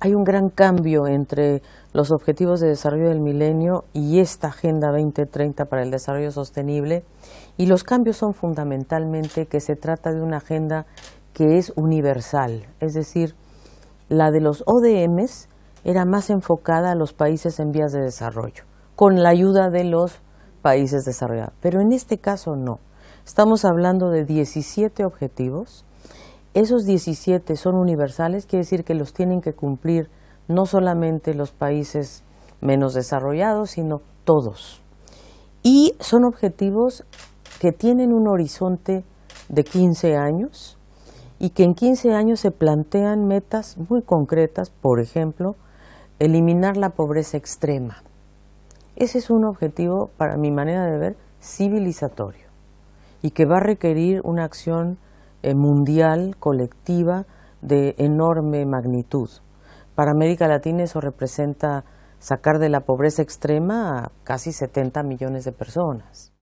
hay un gran cambio entre los objetivos de desarrollo del milenio y esta Agenda 2030 para el desarrollo sostenible y los cambios son fundamentalmente que se trata de una agenda que es universal, es decir, la de los ODMs era más enfocada a los países en vías de desarrollo, con la ayuda de los países desarrollados, pero en este caso no. Estamos hablando de 17 objetivos esos 17 son universales, quiere decir que los tienen que cumplir no solamente los países menos desarrollados, sino todos. Y son objetivos que tienen un horizonte de 15 años y que en 15 años se plantean metas muy concretas, por ejemplo, eliminar la pobreza extrema. Ese es un objetivo, para mi manera de ver, civilizatorio y que va a requerir una acción eh, mundial, colectiva, de enorme magnitud. Para América Latina eso representa sacar de la pobreza extrema a casi 70 millones de personas.